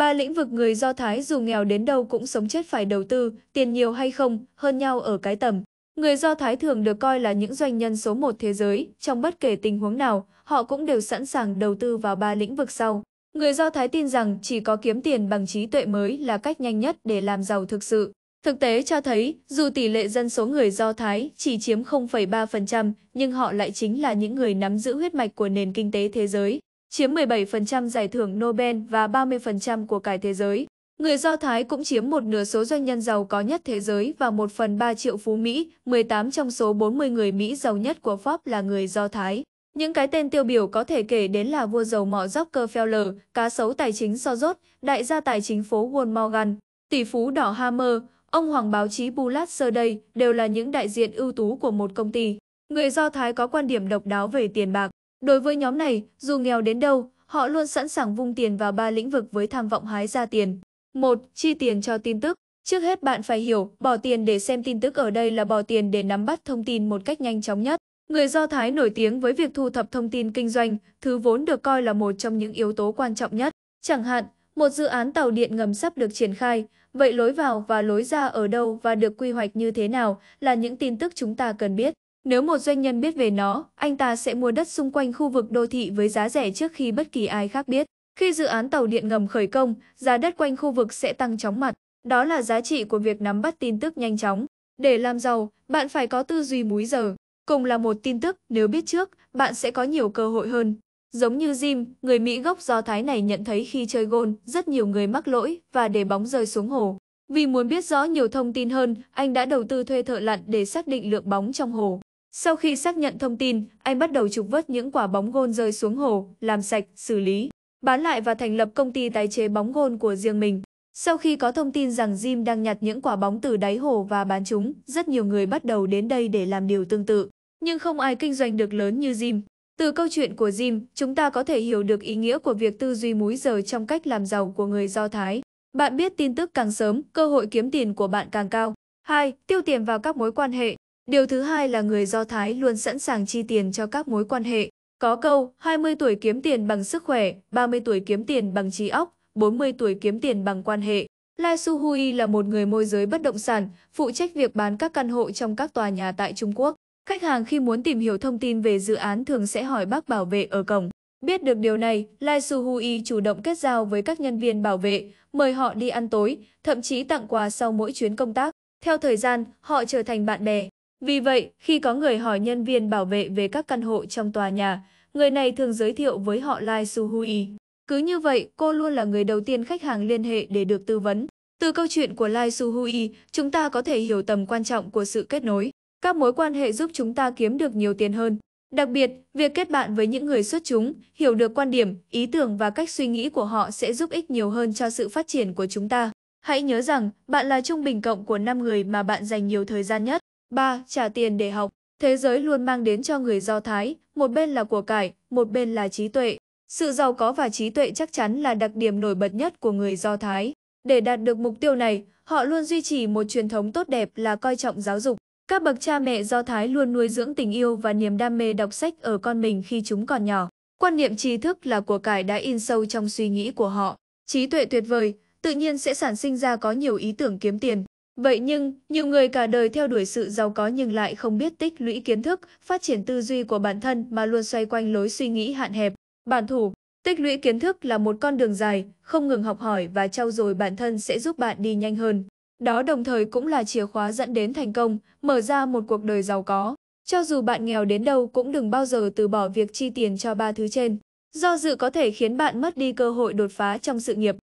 Ba lĩnh vực người Do Thái dù nghèo đến đâu cũng sống chết phải đầu tư, tiền nhiều hay không, hơn nhau ở cái tầm. Người Do Thái thường được coi là những doanh nhân số một thế giới, trong bất kể tình huống nào, họ cũng đều sẵn sàng đầu tư vào ba lĩnh vực sau. Người Do Thái tin rằng chỉ có kiếm tiền bằng trí tuệ mới là cách nhanh nhất để làm giàu thực sự. Thực tế cho thấy, dù tỷ lệ dân số người Do Thái chỉ chiếm 0,3%, nhưng họ lại chính là những người nắm giữ huyết mạch của nền kinh tế thế giới chiếm 17% giải thưởng Nobel và 30% của cải thế giới. Người Do Thái cũng chiếm một nửa số doanh nhân giàu có nhất thế giới và một phần 3 triệu phú Mỹ, 18 trong số 40 người Mỹ giàu nhất của Pháp là người Do Thái. Những cái tên tiêu biểu có thể kể đến là vua dầu mỏ Rockefeller, cá sấu tài chính Soros, đại gia tài chính phố Wall Morgan, tỷ phú đỏ Hammer, ông hoàng báo chí Bulat Đây đều là những đại diện ưu tú của một công ty. Người Do Thái có quan điểm độc đáo về tiền bạc. Đối với nhóm này, dù nghèo đến đâu, họ luôn sẵn sàng vung tiền vào ba lĩnh vực với tham vọng hái ra tiền. Một, Chi tiền cho tin tức. Trước hết bạn phải hiểu, bỏ tiền để xem tin tức ở đây là bỏ tiền để nắm bắt thông tin một cách nhanh chóng nhất. Người Do Thái nổi tiếng với việc thu thập thông tin kinh doanh, thứ vốn được coi là một trong những yếu tố quan trọng nhất. Chẳng hạn, một dự án tàu điện ngầm sắp được triển khai, vậy lối vào và lối ra ở đâu và được quy hoạch như thế nào là những tin tức chúng ta cần biết. Nếu một doanh nhân biết về nó, anh ta sẽ mua đất xung quanh khu vực đô thị với giá rẻ trước khi bất kỳ ai khác biết. Khi dự án tàu điện ngầm khởi công, giá đất quanh khu vực sẽ tăng chóng mặt. Đó là giá trị của việc nắm bắt tin tức nhanh chóng. Để làm giàu, bạn phải có tư duy múi giờ. Cùng là một tin tức, nếu biết trước, bạn sẽ có nhiều cơ hội hơn. Giống như Jim, người Mỹ gốc Do Thái này nhận thấy khi chơi gôn, rất nhiều người mắc lỗi và để bóng rơi xuống hồ. Vì muốn biết rõ nhiều thông tin hơn, anh đã đầu tư thuê thợ lặn để xác định lượng bóng trong hồ. Sau khi xác nhận thông tin, anh bắt đầu trục vớt những quả bóng gôn rơi xuống hồ, làm sạch, xử lý, bán lại và thành lập công ty tái chế bóng gôn của riêng mình. Sau khi có thông tin rằng Jim đang nhặt những quả bóng từ đáy hồ và bán chúng, rất nhiều người bắt đầu đến đây để làm điều tương tự. Nhưng không ai kinh doanh được lớn như Jim. Từ câu chuyện của Jim, chúng ta có thể hiểu được ý nghĩa của việc tư duy múi giờ trong cách làm giàu của người Do Thái. Bạn biết tin tức càng sớm, cơ hội kiếm tiền của bạn càng cao. 2. Tiêu tiền vào các mối quan hệ. Điều thứ hai là người Do Thái luôn sẵn sàng chi tiền cho các mối quan hệ. Có câu 20 tuổi kiếm tiền bằng sức khỏe, 30 tuổi kiếm tiền bằng trí óc, 40 tuổi kiếm tiền bằng quan hệ. Lai Su Hui là một người môi giới bất động sản, phụ trách việc bán các căn hộ trong các tòa nhà tại Trung Quốc. Khách hàng khi muốn tìm hiểu thông tin về dự án thường sẽ hỏi bác bảo vệ ở cổng. Biết được điều này, Lai Su Hui chủ động kết giao với các nhân viên bảo vệ, mời họ đi ăn tối, thậm chí tặng quà sau mỗi chuyến công tác. Theo thời gian, họ trở thành bạn bè. Vì vậy, khi có người hỏi nhân viên bảo vệ về các căn hộ trong tòa nhà, người này thường giới thiệu với họ Lai Su Cứ như vậy, cô luôn là người đầu tiên khách hàng liên hệ để được tư vấn. Từ câu chuyện của Lai Su chúng ta có thể hiểu tầm quan trọng của sự kết nối. Các mối quan hệ giúp chúng ta kiếm được nhiều tiền hơn. Đặc biệt, việc kết bạn với những người xuất chúng, hiểu được quan điểm, ý tưởng và cách suy nghĩ của họ sẽ giúp ích nhiều hơn cho sự phát triển của chúng ta. Hãy nhớ rằng, bạn là trung bình cộng của 5 người mà bạn dành nhiều thời gian nhất. 3. Trả tiền để học. Thế giới luôn mang đến cho người Do Thái, một bên là của cải, một bên là trí tuệ. Sự giàu có và trí tuệ chắc chắn là đặc điểm nổi bật nhất của người Do Thái. Để đạt được mục tiêu này, họ luôn duy trì một truyền thống tốt đẹp là coi trọng giáo dục. Các bậc cha mẹ Do Thái luôn nuôi dưỡng tình yêu và niềm đam mê đọc sách ở con mình khi chúng còn nhỏ. Quan niệm trí thức là của cải đã in sâu trong suy nghĩ của họ. Trí tuệ tuyệt vời, tự nhiên sẽ sản sinh ra có nhiều ý tưởng kiếm tiền. Vậy nhưng, nhiều người cả đời theo đuổi sự giàu có nhưng lại không biết tích lũy kiến thức, phát triển tư duy của bản thân mà luôn xoay quanh lối suy nghĩ hạn hẹp. Bản thủ, tích lũy kiến thức là một con đường dài, không ngừng học hỏi và trau dồi bản thân sẽ giúp bạn đi nhanh hơn. Đó đồng thời cũng là chìa khóa dẫn đến thành công, mở ra một cuộc đời giàu có. Cho dù bạn nghèo đến đâu cũng đừng bao giờ từ bỏ việc chi tiền cho ba thứ trên. Do dự có thể khiến bạn mất đi cơ hội đột phá trong sự nghiệp.